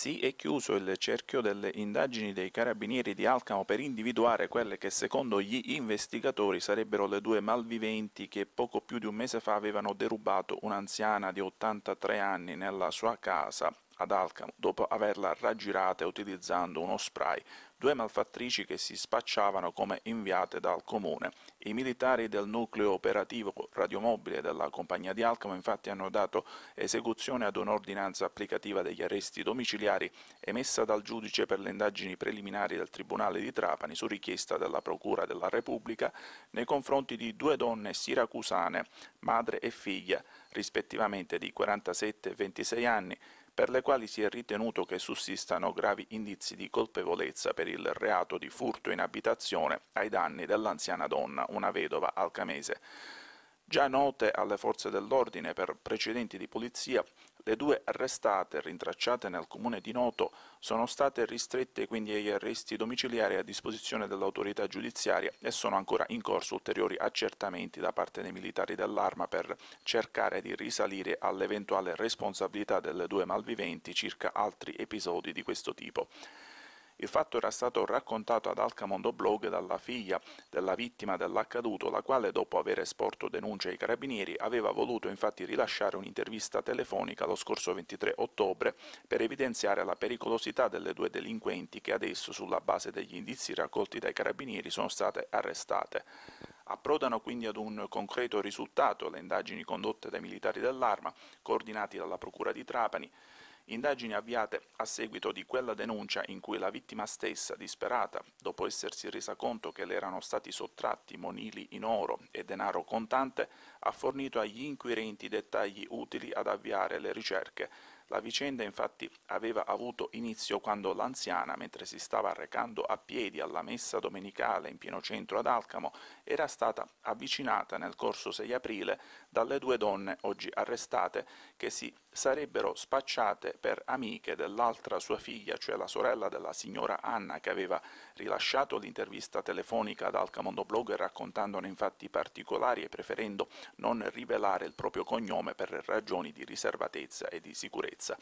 Si è chiuso il cerchio delle indagini dei carabinieri di Alcamo per individuare quelle che secondo gli investigatori sarebbero le due malviventi che poco più di un mese fa avevano derubato un'anziana di 83 anni nella sua casa ad Alcamo dopo averla raggirata utilizzando uno spray due malfattrici che si spacciavano come inviate dal comune. I militari del nucleo operativo radiomobile della compagnia di Alcamo infatti hanno dato esecuzione ad un'ordinanza applicativa degli arresti domiciliari emessa dal giudice per le indagini preliminari del Tribunale di Trapani su richiesta della Procura della Repubblica nei confronti di due donne siracusane, madre e figlia, rispettivamente di 47 e 26 anni, per le quali si è ritenuto che sussistano gravi indizi di colpevolezza per il reato di furto in abitazione ai danni dell'anziana donna, una vedova alcamese. Già note alle forze dell'ordine per precedenti di polizia, le due arrestate, rintracciate nel comune di Noto, sono state ristrette quindi agli arresti domiciliari a disposizione dell'autorità giudiziaria e sono ancora in corso ulteriori accertamenti da parte dei militari dell'arma per cercare di risalire all'eventuale responsabilità delle due malviventi circa altri episodi di questo tipo. Il fatto era stato raccontato ad Alcamondo Blog dalla figlia della vittima dell'accaduto, la quale dopo aver esporto denunce ai carabinieri aveva voluto infatti rilasciare un'intervista telefonica lo scorso 23 ottobre per evidenziare la pericolosità delle due delinquenti che adesso sulla base degli indizi raccolti dai carabinieri sono state arrestate. Approdano quindi ad un concreto risultato le indagini condotte dai militari dell'arma, coordinati dalla Procura di Trapani, Indagini avviate a seguito di quella denuncia in cui la vittima stessa, disperata, dopo essersi resa conto che le erano stati sottratti monili in oro e denaro contante, ha fornito agli inquirenti dettagli utili ad avviare le ricerche la vicenda infatti aveva avuto inizio quando l'anziana, mentre si stava recando a piedi alla messa domenicale in pieno centro ad Alcamo, era stata avvicinata nel corso 6 aprile dalle due donne oggi arrestate che si sarebbero spacciate per amiche dell'altra sua figlia, cioè la sorella della signora Anna che aveva rilasciato l'intervista telefonica ad Alcamondo Blogger raccontandone infatti i particolari e preferendo non rivelare il proprio cognome per ragioni di riservatezza e di sicurezza sicurezza.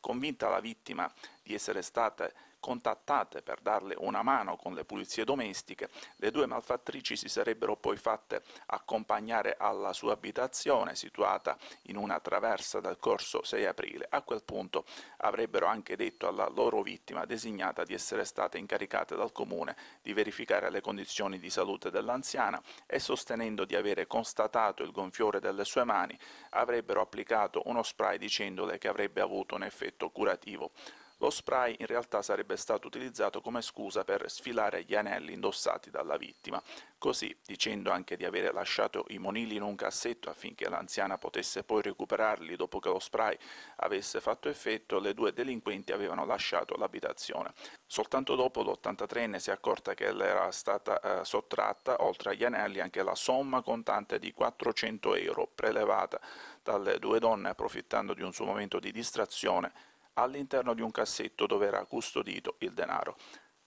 Convinta la vittima di essere state contattate per darle una mano con le pulizie domestiche, le due malfattrici si sarebbero poi fatte accompagnare alla sua abitazione situata in una traversa del corso 6 aprile. A quel punto avrebbero anche detto alla loro vittima designata di essere state incaricate dal comune di verificare le condizioni di salute dell'anziana e sostenendo di avere constatato il gonfiore delle sue mani avrebbero applicato uno spray dicendole che avrebbe avuto un effetto curativo. Lo spray in realtà sarebbe stato utilizzato come scusa per sfilare gli anelli indossati dalla vittima, così dicendo anche di avere lasciato i monili in un cassetto affinché l'anziana potesse poi recuperarli dopo che lo spray avesse fatto effetto, le due delinquenti avevano lasciato l'abitazione. Soltanto dopo l'83enne si è accorta che le era stata eh, sottratta, oltre agli anelli, anche la somma contante di 400 euro prelevata dalle due donne approfittando di un suo momento di distrazione all'interno di un cassetto dove era custodito il denaro.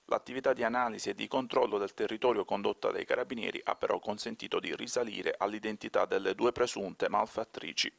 L'attività di analisi e di controllo del territorio condotta dai carabinieri ha però consentito di risalire all'identità delle due presunte malfattrici